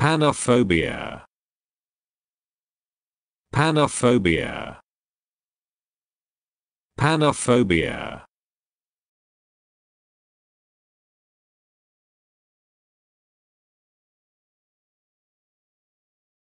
Panophobia. Panophobia. Panophobia.